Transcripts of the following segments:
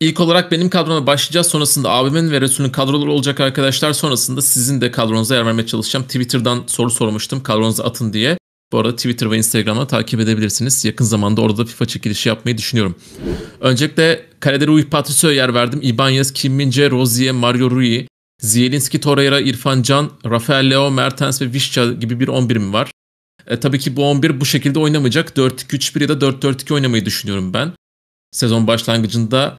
İlk olarak benim kadroma başlayacağız. Sonrasında abimin ve Resul'ün kadroları olacak arkadaşlar. Sonrasında sizin de kadronuza yer vermeye çalışacağım. Twitter'dan soru sormuştum. Kadronuza atın diye. Bu arada Twitter ve Instagram'a takip edebilirsiniz. Yakın zamanda orada da FIFA çekilişi yapmayı düşünüyorum. Öncelikle kalelere Rui Patricio yer verdim. Ibanez, Kim Mince, Rozier, Mario Rui, Zielinski, Torreira, İrfan Can, Rafael Leo, Mertens ve Vişça gibi bir 11'im var. E, tabii ki bu 11 bu şekilde oynamayacak. 4-2-3-1 ya da 4-4-2 oynamayı düşünüyorum ben. Sezon başlangıcında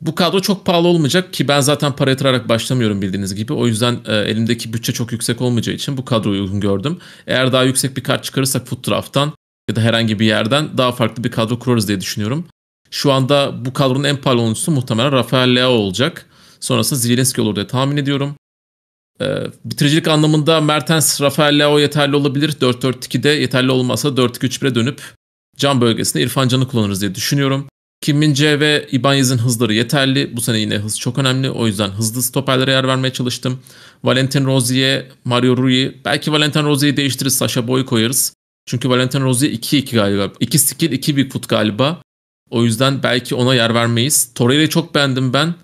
bu kadro çok pahalı olmayacak ki ben zaten para yatırarak başlamıyorum bildiğiniz gibi. O yüzden e, elimdeki bütçe çok yüksek olmayacağı için bu kadroyu uygun gördüm. Eğer daha yüksek bir kart çıkarırsak Foot ya da herhangi bir yerden daha farklı bir kadro kurarız diye düşünüyorum. Şu anda bu kadronun en pahalı oyuncusu muhtemelen Rafael Leao olacak. Sonrasında Zielinski olur diye tahmin ediyorum. E, bitiricilik anlamında Mertens, Rafael Leao yeterli olabilir. 4-4-2'de yeterli olmazsa 4-2-3-1'e dönüp can bölgesinde İrfan Can'ı kullanırız diye düşünüyorum. Kim min ve Ibanez'in hızları yeterli. Bu sene yine hız çok önemli. O yüzden hızlı stoperlere yer vermeye çalıştım. Valentin Rozier, Mario Rui. Belki Valentin Rozier'i değiştiririz. Sasha Boy koyarız. Çünkü Valentin Rozier 2-2 galiba. 2 skill, 2 Bigfoot galiba. O yüzden belki ona yer vermeyiz. Torreira'yı çok beğendim ben.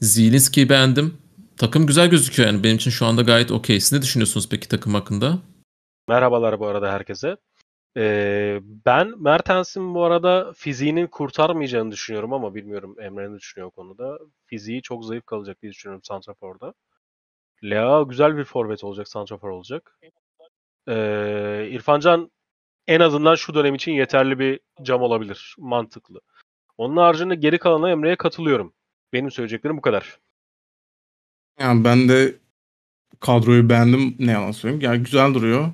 Zielinski'yi beğendim. Takım güzel gözüküyor yani. Benim için şu anda gayet okey. Siz ne düşünüyorsunuz peki takım hakkında? Merhabalar bu arada herkese. Ee, ben Mertens'in bu arada fiziğinin kurtarmayacağını düşünüyorum ama bilmiyorum Emre ne düşünüyor o konuda. Fiziği çok zayıf kalacak diye düşünüyorum Santrafor'da. Lea güzel bir forvet olacak, Santrafor olacak. Ee, İrfancan en azından şu dönem için yeterli bir cam olabilir. Mantıklı. Onun haricinde geri kalana Emre'ye katılıyorum. Benim söyleyeceklerim bu kadar. Yani ben de kadroyu beğendim ne yalan söyleyeyim. Yani güzel duruyor.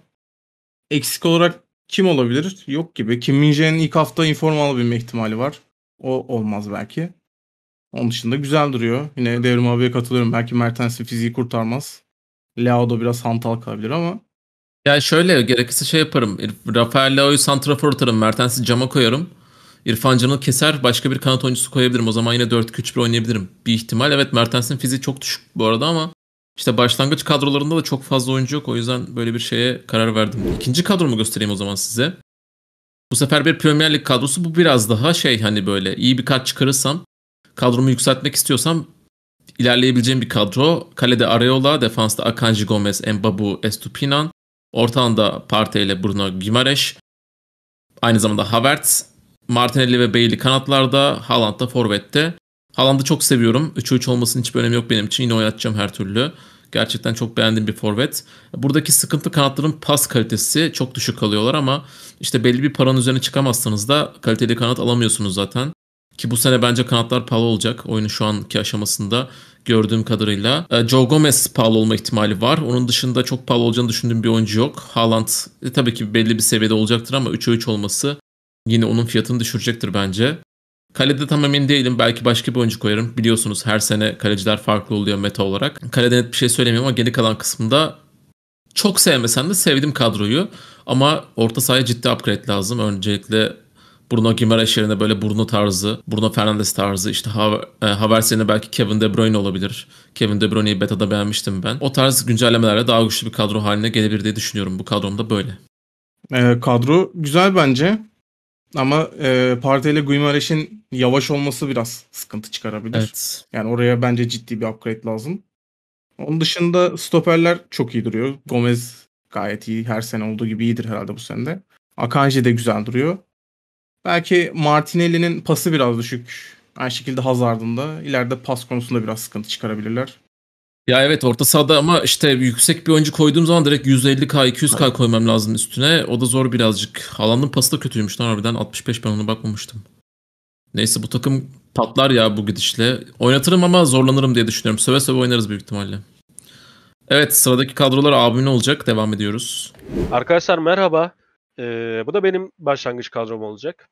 Eksik olarak kim olabilir? Yok gibi. Kim Min ilk hafta informal binme ihtimali var. O olmaz belki. Onun dışında güzel duruyor. Yine Devrim abiye katılıyorum. Belki Mertens'in fiziği kurtarmaz. Leao da biraz hantal kalabilir ama. Ya şöyle gerekirse şey yaparım. Rafael Leao'yu santrafor atarım. Mertens'i cama koyarım. İrfan Can'ı keser. Başka bir kanat oyuncusu koyabilirim. O zaman yine 4-2-3-1 oynayabilirim. Bir ihtimal. Evet Mertens'in fiziği çok düşük bu arada ama işte başlangıç kadrolarında da çok fazla oyuncu yok. O yüzden böyle bir şeye karar verdim. İkinci kadromu göstereyim o zaman size. Bu sefer bir Premier Lig kadrosu. Bu biraz daha şey hani böyle iyi bir kart çıkarırsam, kadromu yükseltmek istiyorsam ilerleyebileceğim bir kadro. Kalede Areola, defansta Akanji Gomez, Mbabu, Estupinan. Ortağında Partey ile Bruno Gimareş. Aynı zamanda Havertz, Martinelli ve Bailey kanatlarda, Haaland da forvette. Haaland'ı çok seviyorum. 3-3 olmasının hiçbir önemi yok benim için. Yine oynatacağım her türlü. Gerçekten çok beğendiğim bir forvet. Buradaki sıkıntı kanatların pas kalitesi çok düşük kalıyorlar ama işte belli bir paranın üzerine çıkamazsanız da kaliteli kanat alamıyorsunuz zaten. Ki bu sene bence kanatlar pahalı olacak. Oyunun şu anki aşamasında gördüğüm kadarıyla. E, Joe Gomez pahalı olma ihtimali var. Onun dışında çok pahalı olacağını düşündüğüm bir oyuncu yok. Haaland e, tabii ki belli bir seviyede olacaktır ama 3'e 3 olması yine onun fiyatını düşürecektir bence. Kalede tam emin değilim. Belki başka bir oyuncu koyarım. Biliyorsunuz her sene kaleciler farklı oluyor meta olarak. Kalede net bir şey söylemiyorum ama geri kalan kısmında çok sevmesen de sevdim kadroyu. Ama orta sahaya ciddi upgrade lazım. Öncelikle Bruno Gimareş yerine böyle Bruno tarzı, Bruno Fernandes tarzı, işte e, Havertz yerine belki Kevin De Bruyne olabilir. Kevin De Bruyne'yi beta'da beğenmiştim ben. O tarz güncellemelerle daha güçlü bir kadro haline gelebilir diye düşünüyorum. Bu kadromda böyle. E, kadro güzel bence. Ama e, Partey Guimaraes'in yavaş olması biraz sıkıntı çıkarabilir. Evet. Yani oraya bence ciddi bir upgrade lazım. Onun dışında stoperler çok iyi duruyor. Gomez gayet iyi. Her sene olduğu gibi iyidir herhalde bu sene de. Akanji de güzel duruyor. Belki Martinelli'nin pası biraz düşük. Aynı şekilde Hazard'ın da. ileride pas konusunda biraz sıkıntı çıkarabilirler. Ya evet orta sahada ama işte yüksek bir oyuncu koyduğum zaman direkt 150k 200k koymam lazım üstüne. O da zor birazcık. Haaland'ın pası da kötüymüş lan harbiden 65 ben ona bakmamıştım. Neyse bu takım patlar ya bu gidişle. Oynatırım ama zorlanırım diye düşünüyorum. Söve söve oynarız büyük ihtimalle. Evet sıradaki kadrolar abim olacak? Devam ediyoruz. Arkadaşlar merhaba. Ee, bu da benim başlangıç kadrom olacak.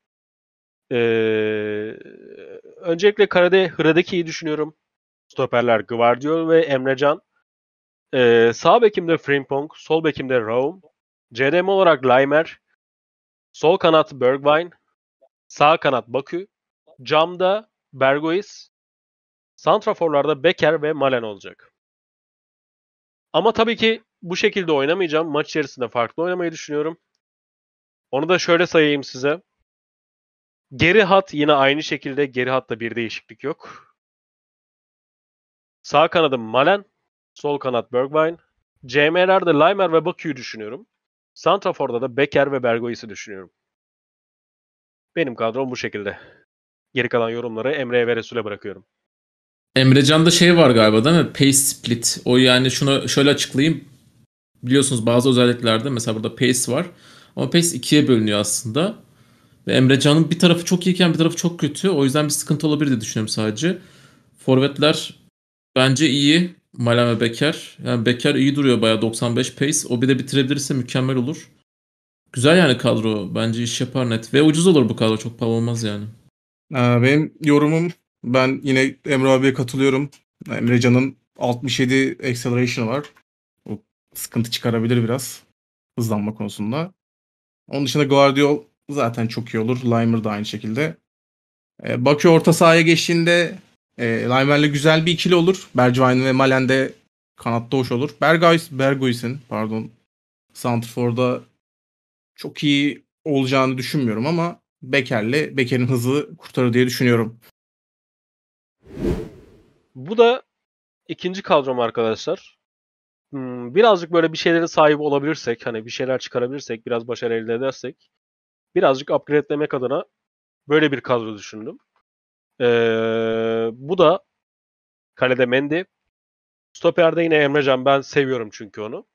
Ee, öncelikle Karade Hıradeki düşünüyorum stoperler Guardiol ve Emrecan. Ee, sağ bekimde Frimpong, sol bekimde Rome, CDM olarak Laimer, sol kanat Bergwijn, sağ kanat Bakü, camda Bergois, santraforlarda Becker ve Malen olacak. Ama tabii ki bu şekilde oynamayacağım. Maç içerisinde farklı oynamayı düşünüyorum. Onu da şöyle sayayım size. Geri hat yine aynı şekilde. Geri hatta bir değişiklik yok. Sağ kanadım Malen. Sol kanat Bergwijn. CM'lerde Leimer ve Bakü'yü düşünüyorum. Santrafor'da da Becker ve Bergoyis'i düşünüyorum. Benim kadrom bu şekilde. Geri kalan yorumları Emre'ye ve Resul'e bırakıyorum. Emre Can'da şey var galiba değil mi? Pace split. O yani şunu şöyle açıklayayım. Biliyorsunuz bazı özelliklerde mesela burada pace var. Ama pace ikiye bölünüyor aslında. Ve Emre Can'ın bir tarafı çok iyiken bir tarafı çok kötü. O yüzden bir sıkıntı olabilir diye düşünüyorum sadece. Forvetler Bence iyi Malem ve Beker. Yani Beker iyi duruyor bayağı 95 pace. O bir de bitirebilirse mükemmel olur. Güzel yani kadro. Bence iş yapar net. Ve ucuz olur bu kadro. Çok pahalı olmaz yani. Ee, benim yorumum ben yine Emre abiye katılıyorum. Emre Can'ın 67 acceleration var. O sıkıntı çıkarabilir biraz hızlanma konusunda. Onun dışında Guardiol zaten çok iyi olur. Limer da aynı şekilde. Ee, Bakıyor orta sahaya geçtiğinde e, Laimer'le güzel bir ikili olur. Bergwijn ve Malen de kanatta hoş olur. Berghuis, Berghuis'in pardon Santrfor'da çok iyi olacağını düşünmüyorum ama Beker'le Beker'in hızı kurtarır diye düşünüyorum. Bu da ikinci kadrom arkadaşlar. Hmm, birazcık böyle bir şeylere sahip olabilirsek, hani bir şeyler çıkarabilirsek, biraz başarı elde edersek birazcık upgradelemek adına böyle bir kadro düşündüm. Ee, bu da kalede Mendy. Stoper'de yine Emre Can ben seviyorum çünkü onu.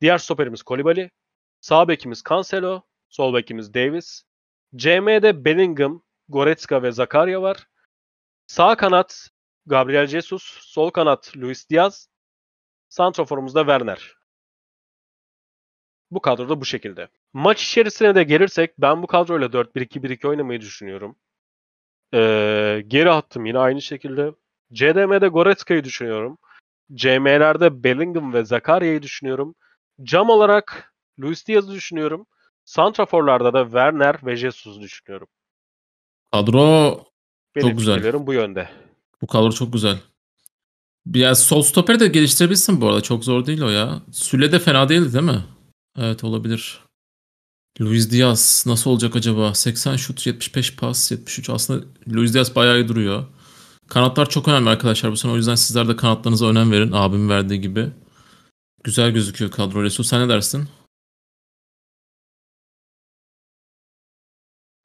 Diğer stoperimiz Kolibali. Sağ bekimiz Cancelo. Sol bekimiz Davis. CM'de Bellingham, Goretzka ve Zakaria var. Sağ kanat Gabriel Jesus. Sol kanat Luis Diaz. Santraforumuzda Werner. Bu kadroda bu şekilde. Maç içerisine de gelirsek ben bu kadroyla 4-1-2-1-2 oynamayı düşünüyorum. Ee, geri attım yine aynı şekilde. CDM'de Goretzka'yı düşünüyorum. CM'lerde Bellingham ve Zakarya'yı düşünüyorum. Cam olarak Luis Diaz'ı düşünüyorum. Santraforlarda da Werner ve Jesus'u düşünüyorum. Kadro Benim çok güzel. bu yönde. Bu kadro çok güzel. Biraz sol stoper de geliştirebilirsin bu arada. Çok zor değil o ya. Süle de fena değildi değil mi? Evet olabilir. Luis Diaz nasıl olacak acaba? 80 şut, 75 pas, 73. Aslında Luis Diaz bayağı iyi duruyor. Kanatlar çok önemli arkadaşlar bu sene. O yüzden sizler de kanatlarınıza önem verin. Abim verdiği gibi. Güzel gözüküyor kadro. Resul sen ne dersin?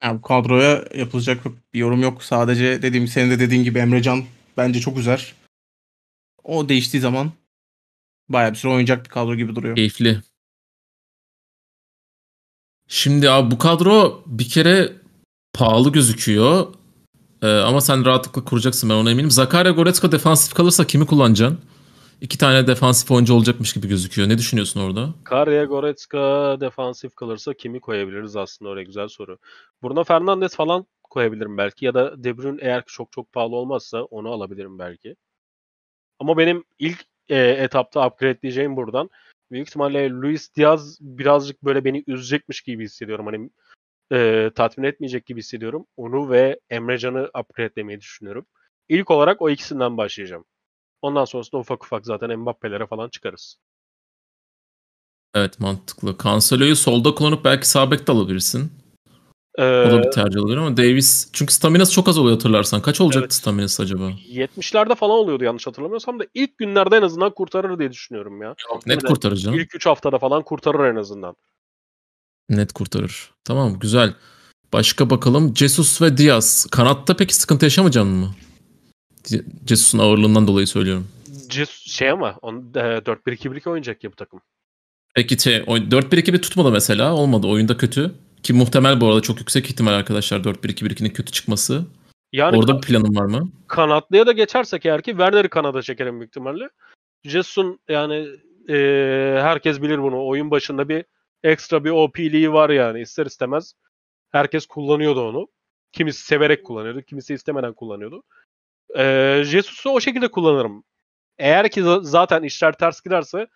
Yani kadroya yapılacak bir yorum yok. Sadece dediğim senin de dediğin gibi Emrecan bence çok güzel. O değiştiği zaman bayağı bir süre oynayacak bir kadro gibi duruyor. Keyifli. Şimdi abi bu kadro bir kere pahalı gözüküyor. Ee, ama sen rahatlıkla kuracaksın ben ona eminim. Zakaria Goretzka defansif kalırsa kimi kullanacaksın? İki tane defansif oyuncu olacakmış gibi gözüküyor. Ne düşünüyorsun orada? Karya Goretzka defansif kalırsa kimi koyabiliriz aslında oraya güzel soru. Bruno Fernandes falan koyabilirim belki ya da De Bruyne eğer ki çok çok pahalı olmazsa onu alabilirim belki. Ama benim ilk e, etapta diyeceğim buradan büyük ihtimalle Luis Diaz birazcık böyle beni üzecekmiş gibi hissediyorum. Hani e, tatmin etmeyecek gibi hissediyorum. Onu ve Emre Can'ı upgrade'lemeyi düşünüyorum. İlk olarak o ikisinden başlayacağım. Ondan sonrasında ufak ufak zaten Mbappe'lere falan çıkarız. Evet mantıklı. Cancelo'yu solda kullanıp belki sağ bek de alabilirsin. Ee, o da bir tercih oluyor ama Davis çünkü staminası çok az oluyor hatırlarsan. Kaç olacaktı evet, staminası acaba? 70'lerde falan oluyordu yanlış hatırlamıyorsam da ilk günlerde en azından kurtarır diye düşünüyorum ya. net kurtarır canım. İlk 3 haftada falan kurtarır en azından. Net kurtarır. Tamam güzel. Başka bakalım. Jesus ve Diaz. Kanatta peki sıkıntı yaşamayacak mı? Jesus'un ağırlığından dolayı söylüyorum. Jesus, şey ama on, e, 4-1-2-1 oynayacak ya bu takım. Peki şey, 4-1-2-1 tutmadı mesela. Olmadı. Oyunda kötü. Ki muhtemel bu arada çok yüksek ihtimal arkadaşlar 4-1-2-1-2'nin kötü çıkması. Yani Orada bir planın var mı? Kanatlıya da geçersek eğer ki Werner'i kanada çekerim büyük ihtimalle. Jesus'un yani e, herkes bilir bunu. Oyun başında bir ekstra bir OP'liği var yani ister istemez. Herkes kullanıyordu onu. Kimisi severek kullanıyordu, kimisi istemeden kullanıyordu. E, Jesus'u o şekilde kullanırım. Eğer ki zaten işler ters giderse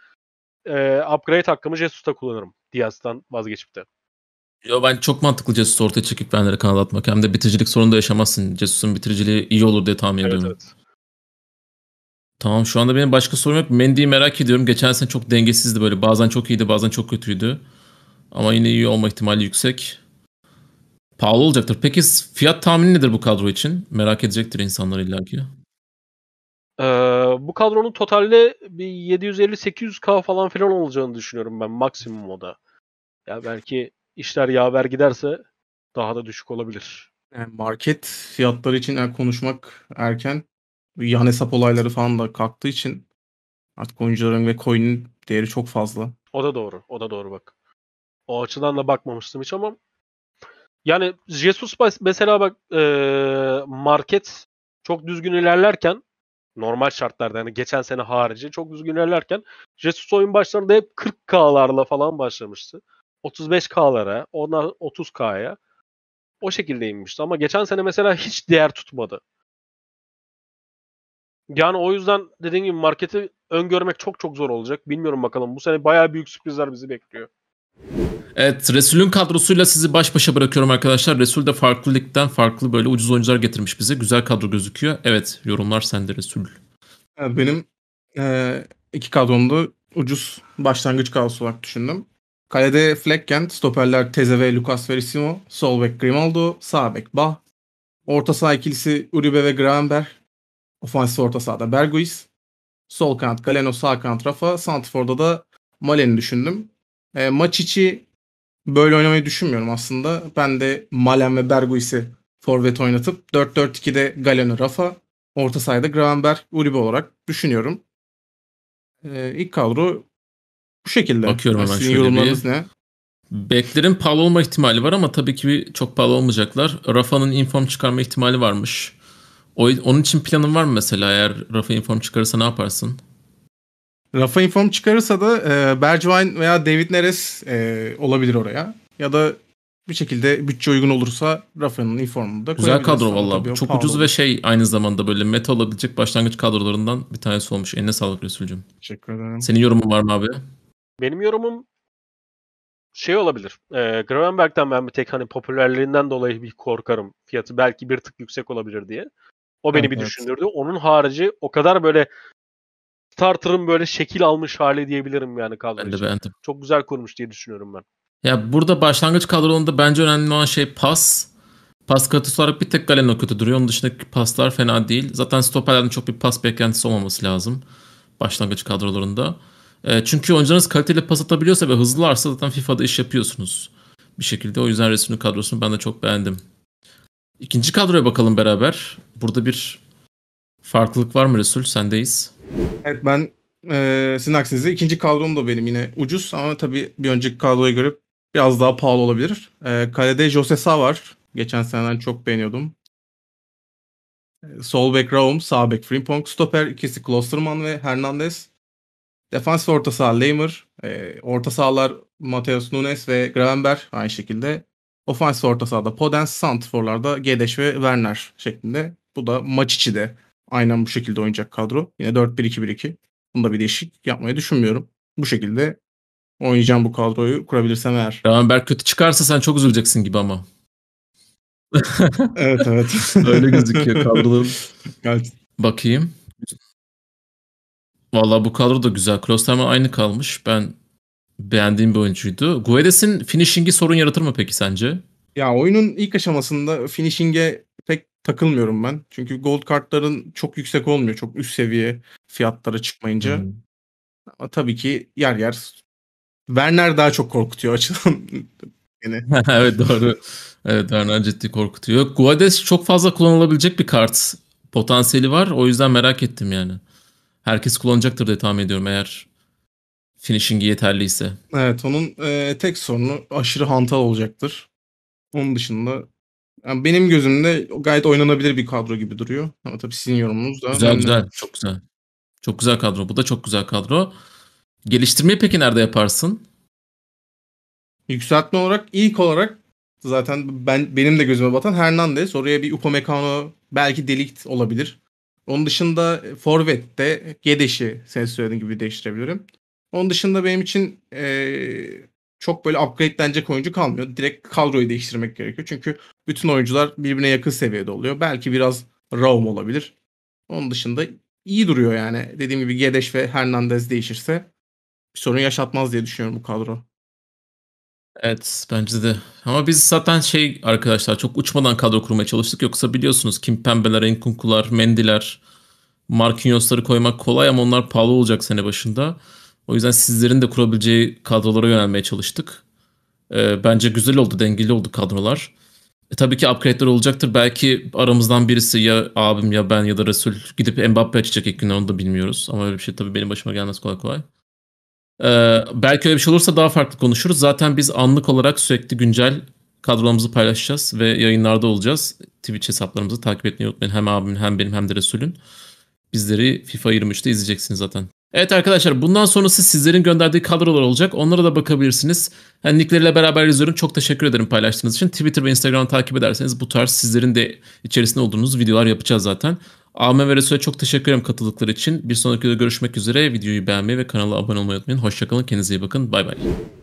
e, upgrade hakkımı Jesus'ta kullanırım. Diaz'dan vazgeçip de. Yo ben çok mantıklı Cesus'u ortaya çekip benlere kanal atmak. Hem de bitiricilik sorunu da yaşamazsın. Cesus'un bitiriciliği iyi olur diye tahmin evet, ediyorum. Evet. Tamam şu anda benim başka sorum yok. Mendy'yi merak ediyorum. Geçen sene çok dengesizdi böyle. Bazen çok iyiydi bazen çok kötüydü. Ama yine iyi olma ihtimali yüksek. Pahalı olacaktır. Peki fiyat tahmini nedir bu kadro için? Merak edecektir insanlar illaki. Ee, bu kadronun totalde bir 750-800k falan filan olacağını düşünüyorum ben maksimum o Ya belki işler yaver giderse daha da düşük olabilir. Yani market fiyatları için yani konuşmak erken. Yan hesap olayları falan da kalktığı için artık oyuncuların ve coin'in değeri çok fazla. O da doğru. O da doğru bak. O açıdan da bakmamıştım hiç ama yani Jesus mesela bak e, market çok düzgün ilerlerken normal şartlarda yani geçen sene harici çok düzgün ilerlerken Jesus oyun başlarında hep 40K'larla falan başlamıştı. 35K'lara, onlar 30K'ya o şekilde inmişti. Ama geçen sene mesela hiç değer tutmadı. Yani o yüzden dediğim gibi marketi öngörmek çok çok zor olacak. Bilmiyorum bakalım. Bu sene bayağı büyük sürprizler bizi bekliyor. Evet Resul'ün kadrosuyla sizi baş başa bırakıyorum arkadaşlar. Resul de farklı ligden farklı böyle ucuz oyuncular getirmiş bize. Güzel kadro gözüküyor. Evet yorumlar sende Resul. Benim e, iki kadromda ucuz başlangıç kadrosu olarak düşündüm. Kalede Fleckent, stoperler Teze ve Lucas Verissimo, sol bek Grimaldo, sağ bek Bah, orta saha ikilisi Uribe ve Gravenberg, ofansif orta sahada Berguis, sol kanat Galeno, sağ kanat Rafa, Santifor'da da Malen'i düşündüm. E, maç içi böyle oynamayı düşünmüyorum aslında. Ben de Malen ve Berguiz'i forvet oynatıp 4-4-2'de Galeno, Rafa, orta sahada Gravenberg, Uribe olarak düşünüyorum. E, ilk kadro bu şekilde. Bakıyorum hemen Sizin şöyle bir... ne? Beklerin pahalı olma ihtimali var ama tabii ki çok pahalı olmayacaklar. Rafa'nın inform çıkarma ihtimali varmış. O, onun için planın var mı mesela eğer Rafa inform çıkarırsa ne yaparsın? Rafa inform çıkarırsa da e, Bergwijn veya David Neres e, olabilir oraya. Ya da bir şekilde bütçe uygun olursa Rafa'nın informunu da Güzel kadro valla. Çok ucuz olur. ve şey aynı zamanda böyle meta olabilecek başlangıç kadrolarından bir tanesi olmuş. Eline sağlık Resul'cüğüm. Teşekkür ederim. Senin yorumun var mı abi? Benim yorumum şey olabilir. E, Gravenberg'den ben bir tek hani popülerliğinden dolayı bir korkarım. Fiyatı belki bir tık yüksek olabilir diye. O beni evet, bir düşündürdü. Evet. Onun harici o kadar böyle starter'ın böyle şekil almış hali diyebilirim yani kadro ben de Beğendim. Çok güzel kurmuş diye düşünüyorum ben. Ya burada başlangıç kadrolarında bence önemli olan şey pas. Pas katısı olarak bir tek Galeno kötü duruyor. Onun dışındaki paslar fena değil. Zaten stoperlerden çok bir pas beklentisi olmaması lazım. Başlangıç kadrolarında. E, çünkü oyuncularınız kaliteli pas atabiliyorsa ve hızlılarsa zaten FIFA'da iş yapıyorsunuz bir şekilde. O yüzden resmini kadrosunu ben de çok beğendim. İkinci kadroya bakalım beraber. Burada bir farklılık var mı Resul? Sendeyiz. Evet ben e, sizin aksinizde ikinci kadrom da benim yine ucuz ama tabii bir önceki kadroya göre biraz daha pahalı olabilir. E, kalede Jose Sa var. Geçen seneden çok beğeniyordum. E, sol bek Raum, sağ bek Frimpong, stoper ikisi Klosterman ve Hernandez. Defans ve orta saha Leimer. E, orta sahalar Mateus Nunes ve Gravenberg aynı şekilde. Ofansif orta sahada Podence, Santifor'larda Gedeş ve Werner şeklinde. Bu da maç içi de aynen bu şekilde oynayacak kadro. Yine 4-1-2-1-2. Bunda bir değişik yapmayı düşünmüyorum. Bu şekilde oynayacağım bu kadroyu kurabilirsem eğer. Gravenberg kötü çıkarsa sen çok üzüleceksin gibi ama. evet evet. Öyle gözüküyor kadroların. Bakayım. Valla bu kadro da güzel. Klosterman aynı kalmış. Ben beğendiğim bir oyuncuydu. Guedes'in finishing'i sorun yaratır mı peki sence? Ya oyunun ilk aşamasında finishing'e pek takılmıyorum ben. Çünkü gold kartların çok yüksek olmuyor. Çok üst seviye fiyatlara çıkmayınca. Hmm. Ama tabii ki yer yer Werner daha çok korkutuyor açıdan. Yine. evet doğru. Evet Werner ciddi korkutuyor. Guedes çok fazla kullanılabilecek bir kart potansiyeli var. O yüzden merak ettim yani herkes kullanacaktır diye tahmin ediyorum eğer finishing yeterliyse. Evet onun e, tek sorunu aşırı hantal olacaktır. Onun dışında yani benim gözümde gayet oynanabilir bir kadro gibi duruyor. Ama tabii sizin yorumunuz da. Güzel önemli. güzel çok güzel. Çok güzel kadro. Bu da çok güzel kadro. Geliştirmeyi peki nerede yaparsın? Yükseltme olarak ilk olarak zaten ben benim de gözüme batan Hernandez. Oraya bir Upamecano belki Delikt olabilir. Onun dışında e, Forvet'te Gedeş'i sen söylediğin gibi değiştirebilirim. Onun dışında benim için e, çok böyle upgrade'lenecek oyuncu kalmıyor. Direkt kadroyu değiştirmek gerekiyor. Çünkü bütün oyuncular birbirine yakın seviyede oluyor. Belki biraz Raum olabilir. Onun dışında iyi duruyor yani. Dediğim gibi Gedeş ve Hernandez değişirse bir sorun yaşatmaz diye düşünüyorum bu kadro. Evet bence de. Ama biz zaten şey arkadaşlar çok uçmadan kadro kurmaya çalıştık. Yoksa biliyorsunuz Kim Pembeler, Enkunkular, Mendiler, Marquinhos'ları koymak kolay ama onlar pahalı olacak sene başında. O yüzden sizlerin de kurabileceği kadrolara yönelmeye çalıştık. E, bence güzel oldu, dengeli oldu kadrolar. E, tabii ki upgrade'ler olacaktır. Belki aramızdan birisi ya abim ya ben ya da Resul gidip Mbappe açacak ilk günler onu da bilmiyoruz. Ama öyle bir şey tabii benim başıma gelmez kolay kolay. Ee, belki öyle bir şey olursa daha farklı konuşuruz. Zaten biz anlık olarak sürekli güncel kadrolarımızı paylaşacağız ve yayınlarda olacağız. Twitch hesaplarımızı takip etmeyi unutmayın. Hem abimin hem benim hem de Resul'ün. Bizleri FIFA 23'te izleyeceksiniz zaten. Evet arkadaşlar bundan sonrası sizlerin gönderdiği kadrolar olacak. Onlara da bakabilirsiniz. Yani nickleriyle beraber izliyorum. Çok teşekkür ederim paylaştığınız için. Twitter ve Instagram takip ederseniz bu tarz sizlerin de içerisinde olduğunuz videolar yapacağız zaten. Ahmet ve Resul'e çok teşekkür ederim katıldıkları için. Bir sonraki videoda görüşmek üzere. Videoyu beğenmeyi ve kanala abone olmayı unutmayın. Hoşçakalın. Kendinize iyi bakın. Bay bay.